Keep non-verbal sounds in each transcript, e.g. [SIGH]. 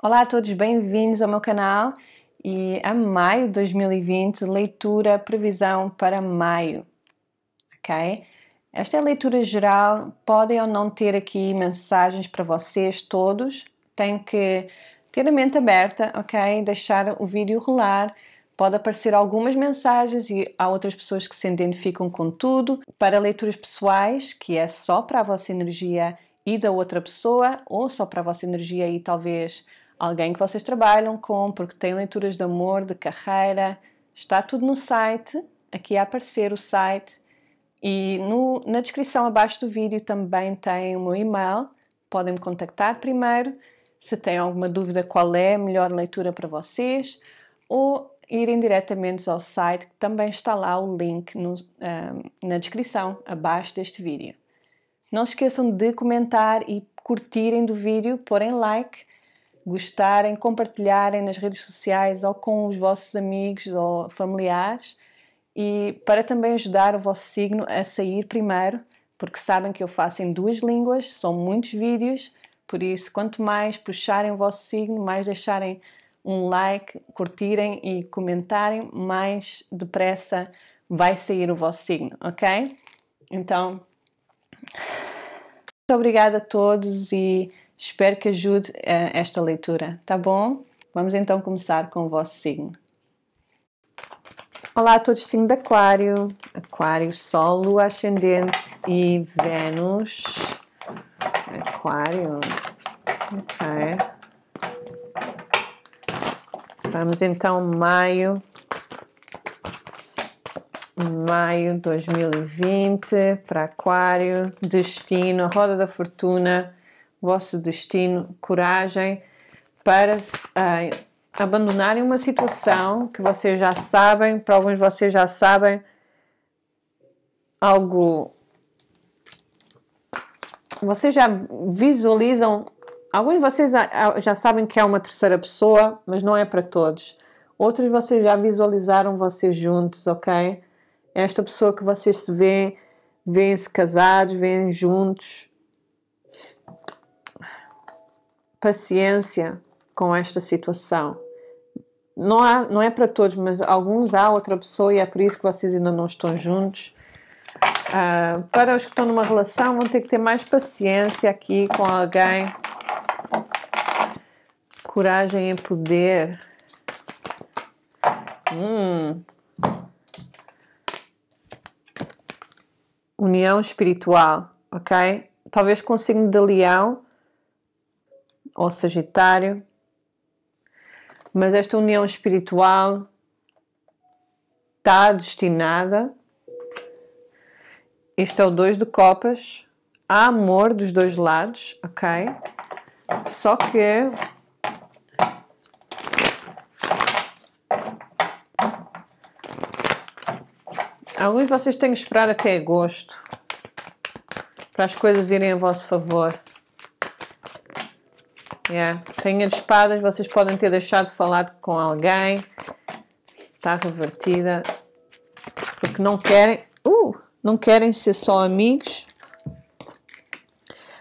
Olá a todos, bem-vindos ao meu canal e a maio de 2020, leitura previsão para maio, ok? Esta é a leitura geral, podem ou não ter aqui mensagens para vocês todos, tem que ter a mente aberta, ok? Deixar o vídeo rolar, pode aparecer algumas mensagens e há outras pessoas que se identificam com tudo. Para leituras pessoais, que é só para a vossa energia e da outra pessoa, ou só para a vossa energia e talvez alguém que vocês trabalham com, porque tem leituras de amor, de carreira. Está tudo no site, aqui a aparecer o site. E no, na descrição abaixo do vídeo também tem o meu e-mail. Podem me contactar primeiro se têm alguma dúvida qual é a melhor leitura para vocês ou irem diretamente ao site, que também está lá o link no, ah, na descrição abaixo deste vídeo. Não se esqueçam de comentar e curtirem do vídeo, porem like gostarem, compartilharem nas redes sociais ou com os vossos amigos ou familiares e para também ajudar o vosso signo a sair primeiro, porque sabem que eu faço em duas línguas, são muitos vídeos, por isso quanto mais puxarem o vosso signo, mais deixarem um like, curtirem e comentarem, mais depressa vai sair o vosso signo, ok? Então, muito obrigada a todos e Espero que ajude eh, esta leitura, tá bom? Vamos então começar com o vosso signo. Olá a todos, signo de Aquário. Aquário, Sol, Lua ascendente e Vênus. Aquário. Ok. Vamos então, maio. Maio 2020 para Aquário. Destino, Roda da Fortuna vosso destino, coragem para uh, abandonarem uma situação que vocês já sabem, para alguns de vocês já sabem, algo. Vocês já visualizam, alguns de vocês já ah, sabem que é uma terceira pessoa, mas não é para todos. Outros vocês já visualizaram vocês juntos, ok? É esta pessoa que vocês se vêem, vêem-se casados, vêem juntos, paciência com esta situação. Não, há, não é para todos, mas alguns há outra pessoa e é por isso que vocês ainda não estão juntos. Uh, para os que estão numa relação, vão ter que ter mais paciência aqui com alguém. Coragem e poder. Hum. União espiritual, ok? Talvez com o signo de leão ou Sagitário, mas esta união espiritual está destinada. Este é o dois de Copas. Há amor dos dois lados, ok? Só que. Alguns de vocês têm que esperar até agosto para as coisas irem a vosso favor. Yeah. Rainha de espadas, vocês podem ter deixado de falar com alguém. Está revertida. Porque não querem... Uh, não querem ser só amigos.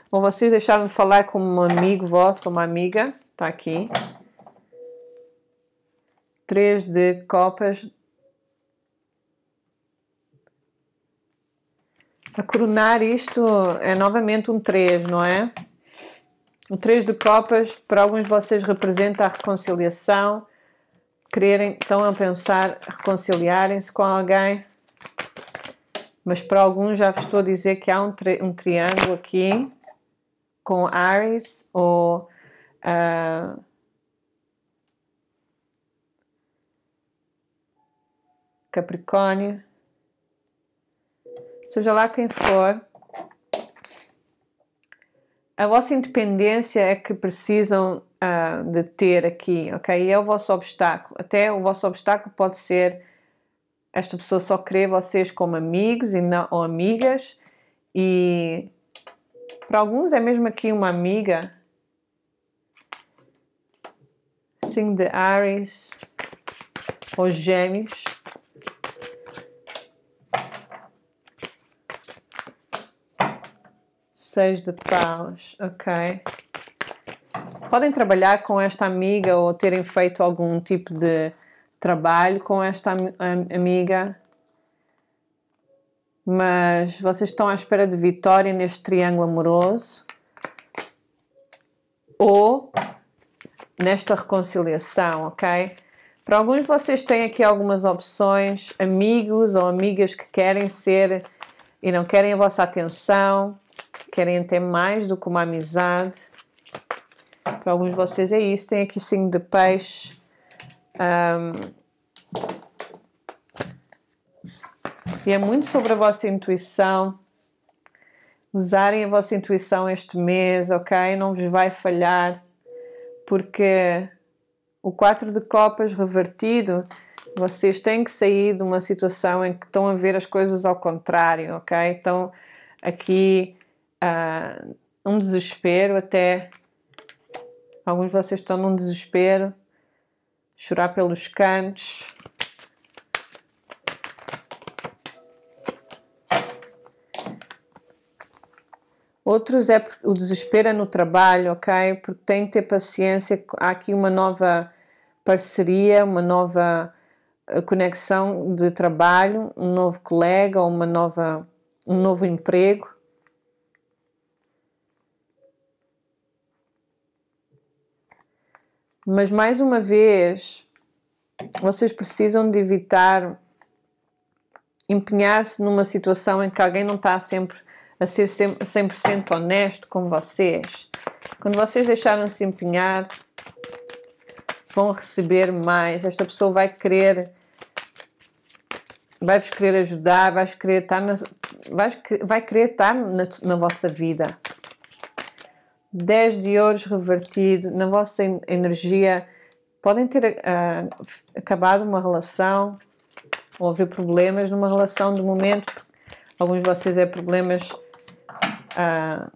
Ou vocês deixaram de falar com um amigo vosso, uma amiga. Está aqui. Três de copas. A coronar isto é novamente um três, não é? O 3 de Copas, para alguns de vocês, representa a reconciliação. Quererem, estão a pensar, reconciliarem-se com alguém. Mas para alguns já vos estou a dizer que há um, tri um triângulo aqui com Ares ou uh, Capricórnio, seja lá quem for, a vossa independência é que precisam uh, de ter aqui, ok? e é o vosso obstáculo. Até o vosso obstáculo pode ser esta pessoa só querer vocês como amigos e não, ou amigas e para alguns é mesmo aqui uma amiga. Sim, de Ares ou Gêmeos. Seis de paus, ok. Podem trabalhar com esta amiga ou terem feito algum tipo de trabalho com esta am amiga, mas vocês estão à espera de vitória neste triângulo amoroso ou nesta reconciliação, ok? Para alguns de vocês têm aqui algumas opções, amigos ou amigas que querem ser e não querem a vossa atenção, querem ter mais do que uma amizade. Para alguns de vocês é isso. Tem aqui signo de peixe. Um, e é muito sobre a vossa intuição. Usarem a vossa intuição este mês, ok? Não vos vai falhar, porque o 4 de Copas revertido, vocês têm que sair de uma situação em que estão a ver as coisas ao contrário, ok? Então, aqui uh, um desespero até. Alguns de vocês estão num desespero, chorar pelos cantos. Outros é o desespero é no trabalho, ok? Porque tem que ter paciência. Há aqui uma nova parceria, uma nova ah, conexão de trabalho, um novo colega ou uma nova, um novo emprego. Mas mais uma vez, vocês precisam de evitar empenhar-se numa situação em que alguém não está sempre a ser 100% honesto com vocês. Quando vocês deixaram-se empenhar, vão receber mais. Esta pessoa vai querer vai-vos querer ajudar, vai querer estar na, vai, vai querer estar na, na vossa vida. 10 de ouros revertido na vossa energia. Podem ter uh, acabado uma relação, houve problemas numa relação de momento. Alguns de vocês é problemas uh,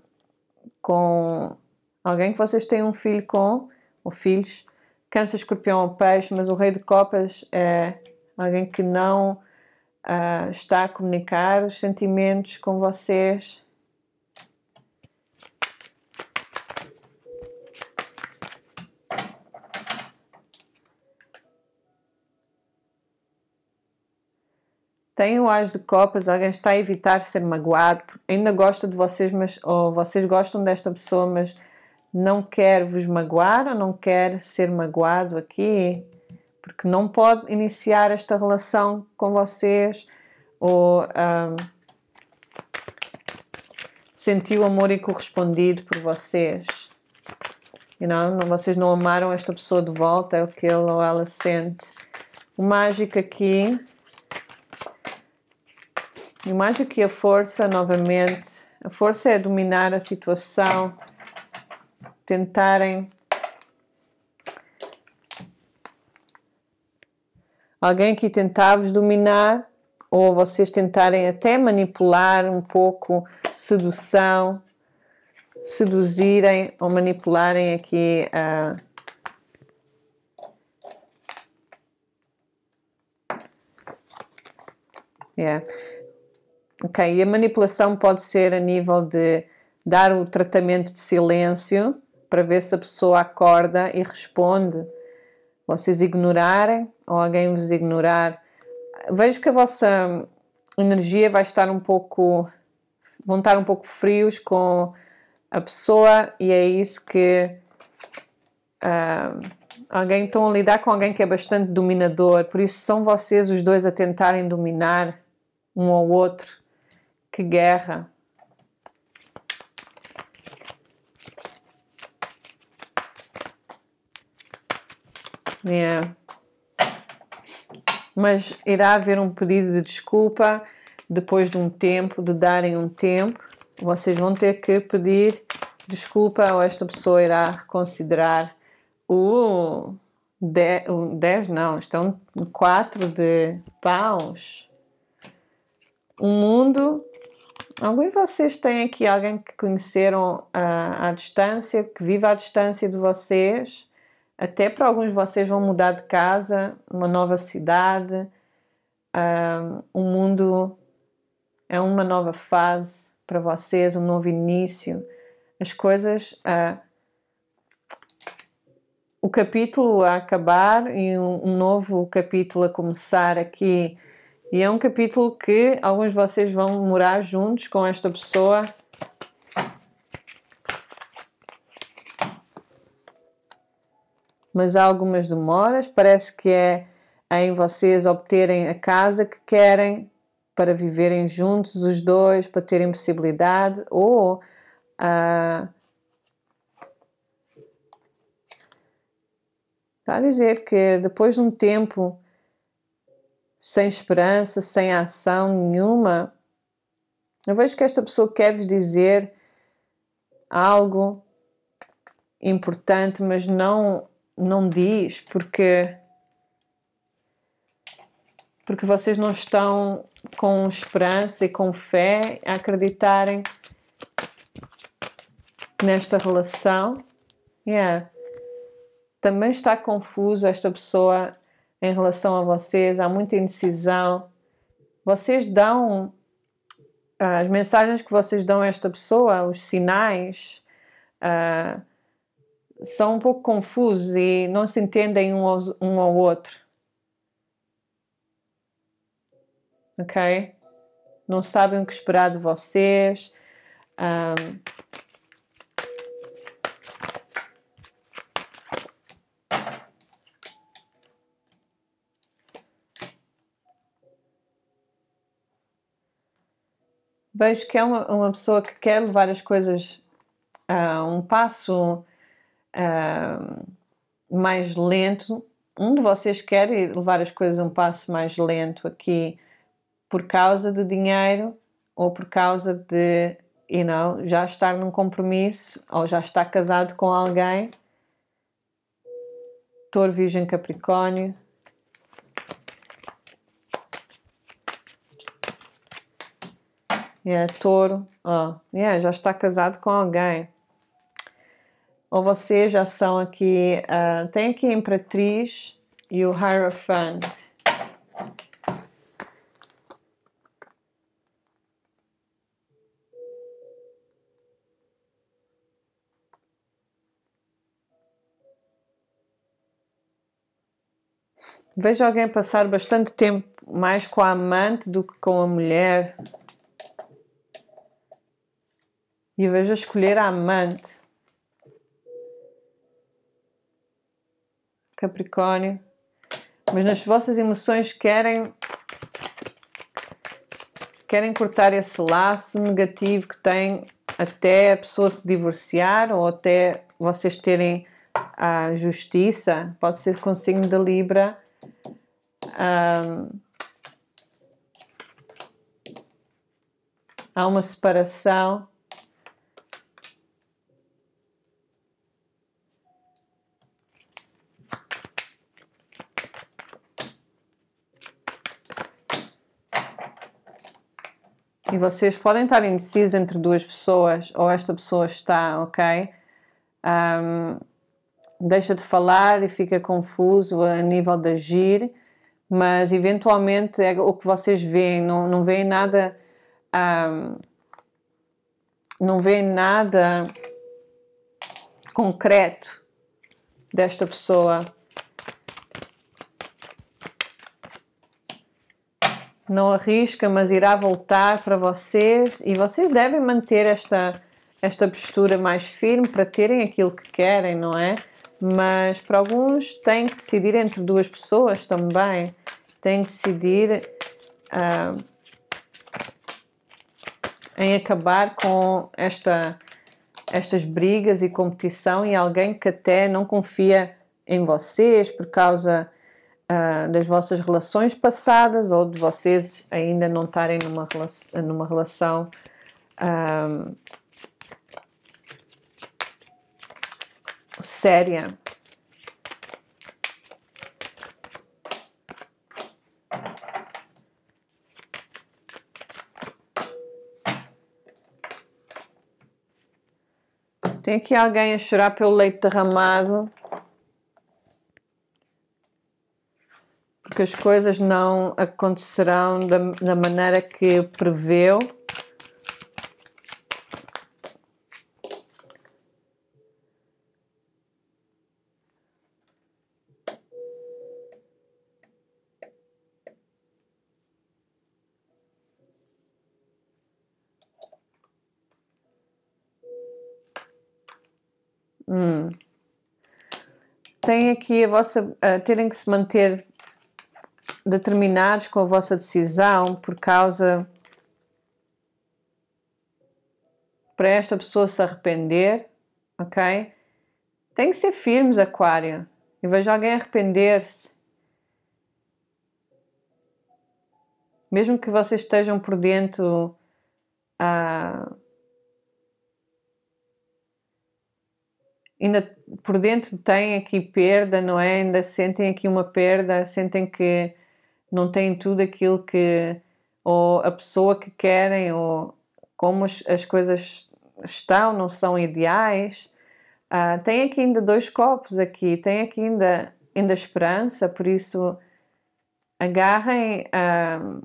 com alguém que vocês têm um filho com, ou filhos. Câncer, escorpião ou peixe, mas o rei de copas é alguém que não uh, está a comunicar os sentimentos com vocês Tem o as de copas, alguém está a evitar ser magoado. Ainda gosta de vocês, mas ou vocês gostam desta pessoa, mas não quer vos magoar ou não quer ser magoado aqui, porque não pode iniciar esta relação com vocês ou um, sentiu amor e correspondido por vocês. You know, não, vocês não amaram esta pessoa de volta, é o que ele ou ela sente. O mágico aqui e mais do que a força, novamente, a força é dominar a situação, tentarem. Alguém que tentava-vos dominar, ou vocês tentarem até manipular um pouco, sedução, seduzirem ou manipularem aqui a. Uh, yeah. Ok, e a manipulação pode ser a nível de dar o tratamento de silêncio para ver se a pessoa acorda e responde. Vocês ignorarem ou alguém vos ignorar. Vejo que a vossa energia vai estar um pouco. vão estar um pouco frios com a pessoa e é isso que. Uh, alguém estão a lidar com alguém que é bastante dominador, por isso são vocês os dois a tentarem dominar um ao outro que guerra. Yeah. Mas irá haver um pedido de desculpa depois de um tempo, de darem um tempo. Vocês vão ter que pedir desculpa ou esta pessoa irá reconsiderar o 10, o 10 não, estão 4 é de paus. O mundo Alguns de vocês tem aqui alguém que conheceram à, ah, à distância, que vive à distância de vocês? Até para alguns de vocês vão mudar de casa, uma nova cidade, um, ah, o mundo é uma nova fase para vocês, um novo início. As coisas. Uh, o capítulo a acabar e um, um novo capítulo a começar aqui e é um capítulo que alguns de vocês vão morar juntos com esta pessoa. Mas há algumas demoras. Parece que é em vocês obterem a casa que querem para viverem juntos os dois, para terem possibilidade, ou uh, está a dizer que depois de um tempo sem esperança, sem ação nenhuma. Eu vejo que esta pessoa quer vos dizer algo importante, mas não não diz porque porque vocês não estão com esperança e com fé a acreditarem nesta relação. Yeah. Também está confuso esta pessoa em relação a vocês, há muita indecisão. Vocês dão ah, as mensagens que vocês dão a esta pessoa, os sinais, uh, são um pouco confusos e não se entendem um ao, um ao outro. Ok? Não sabem o que esperar de vocês. Um, ah, vejo que é uma, uma pessoa que quer levar as coisas a um passo a, ah, mais lento. Um de vocês quer levar as coisas a um passo mais lento aqui por causa de dinheiro ou por causa de you know, já estar num compromisso ou já estar casado com alguém. Tor Virgem Capricórnio, yeah, é, touro, oh, yeah, é, já está casado com alguém. Ou vocês já são aqui, uh, tem aqui a Imperatriz e o Hierophant. Vejo alguém passar bastante tempo mais com a amante do que com a mulher e vejo a escolher a amante. Capricórnio. Mas nas vossas emoções querem querem cortar esse laço negativo que tem até a pessoa se divorciar ou até vocês terem a justiça. Pode ser com signo da Libra. Um, há uma separação vocês podem estar indecisos entre duas pessoas, ou esta pessoa está, ok? Um, deixa de falar e fica confuso a nível de agir, mas eventualmente é o que vocês veem, não, não veem nada. Um, não veem nada concreto desta pessoa não arrisca, mas irá voltar para vocês e vocês devem manter esta, esta postura mais firme para terem aquilo que querem, não é? Mas para alguns têm que decidir entre duas pessoas também, têm que decidir ah, em acabar com esta, estas brigas e competição e alguém que até não confia em vocês por causa ah, das vossas relações passadas ou de vocês ainda não estarem numa, relação, numa relação um, ah, séria. Tem aqui alguém a chorar pelo leite derramado. que as coisas não acontecerão da, da maneira que preveu. Hum. Tem aqui a vossa. Uh, terem que se manter determinados com a vossa decisão por causa para esta pessoa se arrepender, ok? Tem que ser firmes, Aquário. E vejo alguém arrepender-se. Mesmo que vocês estejam por dentro ah, ainda por dentro têm aqui perda, não é? Ainda sentem aqui uma perda, sentem que não têm tudo aquilo que. ou a pessoa que querem, ou como as coisas estão, não são ideais. Uh, tem aqui ainda dois copos aqui, tem aqui ainda, ainda esperança, por isso agarrem uh,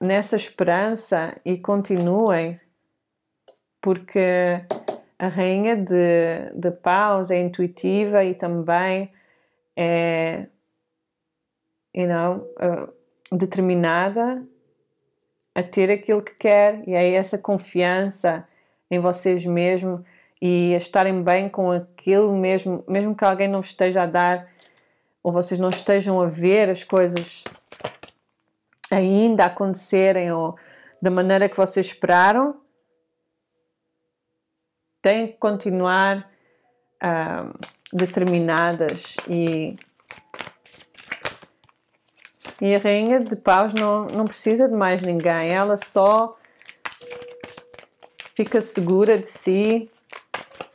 nessa esperança e continuem, porque a rainha de, de paus é intuitiva e também é you know, uh, determinada a ter aquilo que quer e aí é essa confiança em vocês mesmo e a estarem bem com aquilo mesmo, mesmo que alguém não esteja a dar ou vocês não estejam a ver as coisas ainda acontecerem ou da maneira que vocês esperaram, têm que continuar uh, determinadas e e a rainha de paus não, não precisa de mais ninguém, ela só fica segura de si,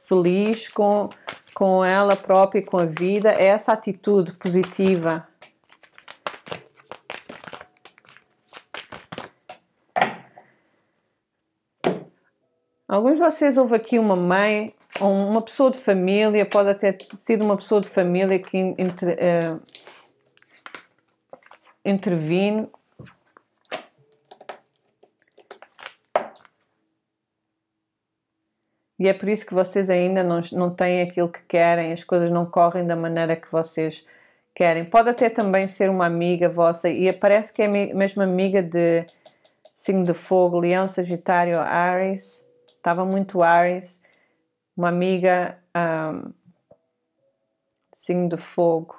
feliz com, com ela própria e com a vida. É essa atitude positiva. Alguns de vocês houve aqui uma mãe, uma pessoa de família, pode até ter sido uma pessoa de família que entre, uh, intervino E é por isso que vocês ainda não, não têm aquilo que querem, as coisas não correm da maneira que vocês querem. Pode até também ser uma amiga vossa, e parece que é mesmo amiga de signo de fogo, leão, sagitário, Ares. Estava muito Ares. Uma amiga um, ah, signo de fogo.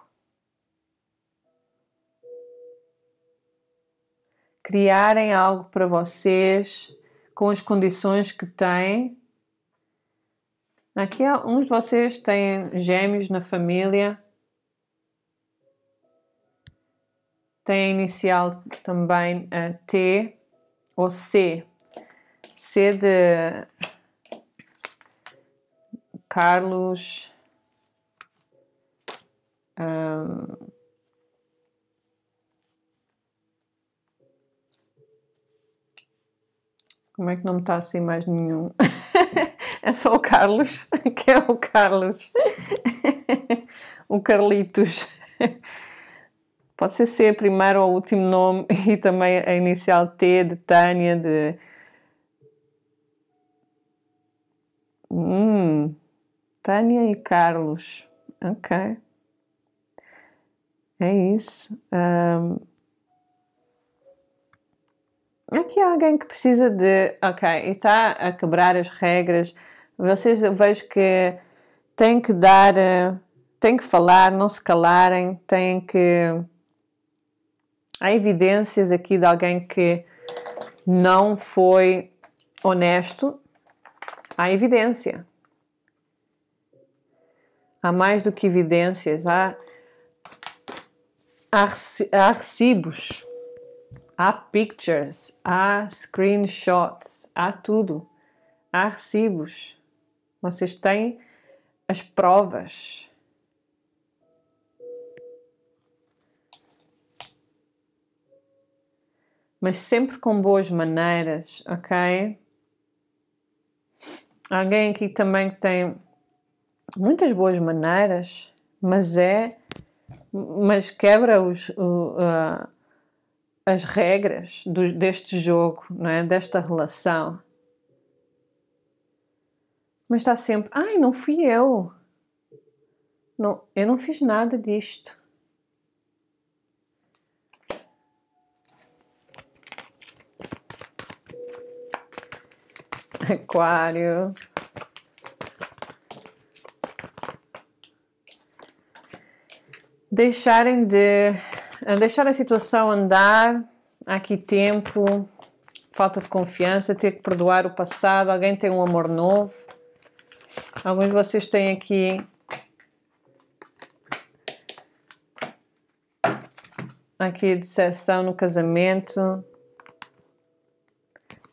criarem algo para vocês com as condições que têm. Aqui alguns de vocês têm gêmeos na família. Tem a inicial também a T ou C. C de Carlos. Um, Como é que não me está assim mais nenhum? [LAUGHS] é só o Carlos, [LAUGHS] que é o Carlos. [LAUGHS] o Carlitos. Pode ser ser primeiro ou último nome e também a inicial T de Tânia, de. Hum, Tânia e Carlos. Ok. É isso. Um, Aqui há alguém que precisa de. Ok, e está a quebrar as regras. Vocês eu vejo que têm que dar. Eh, têm que falar, não se calarem, têm que. Há evidências aqui de alguém que não foi honesto. Há evidência. Há mais do que evidências, há, há, há recibos há pictures, há screenshots, há tudo, há recibos. Vocês têm as provas. Mas sempre com boas maneiras, ok? Alguém aqui também que tem muitas boas maneiras, mas é. Mas quebra os. uh, as regras do, deste jogo, não é? desta relação. Mas está sempre, ai, não fui eu. Não, eu não fiz nada disto. Aquário. Deixarem de a ah, deixar a situação andar, há aqui tempo, falta de confiança, ter que perdoar o passado, alguém tem um amor novo. Alguns de vocês têm aqui aqui a decepção no casamento.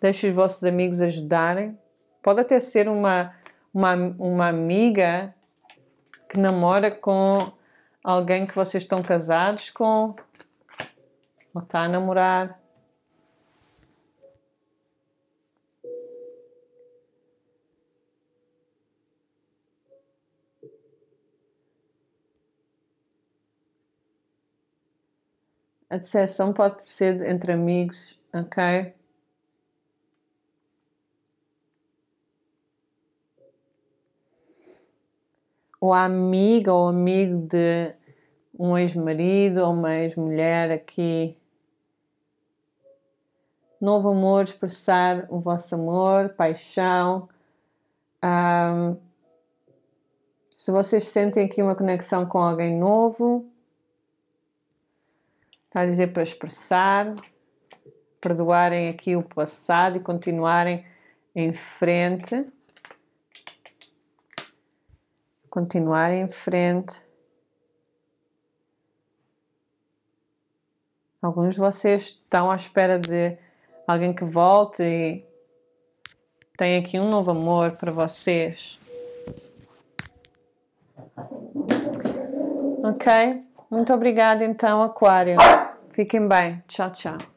Deixe os vossos amigos ajudarem. Pode até ser uma, uma, uma amiga que namora com alguém que vocês estão casados com ou está a namorar. A decepção pode ser entre amigos, ok? ou a amiga ou amigo de um ex-marido ou uma ex-mulher aqui. Novo amor, expressar o vosso amor, paixão. Um, se vocês sentem aqui uma conexão com alguém novo, está a dizer para expressar, perdoarem aqui o passado e continuarem em frente continuar em frente. Alguns de vocês estão à espera de alguém que volte e tem aqui um novo amor para vocês. Ok? Muito obrigada então, Aquário. Fiquem bem. Tchau, tchau.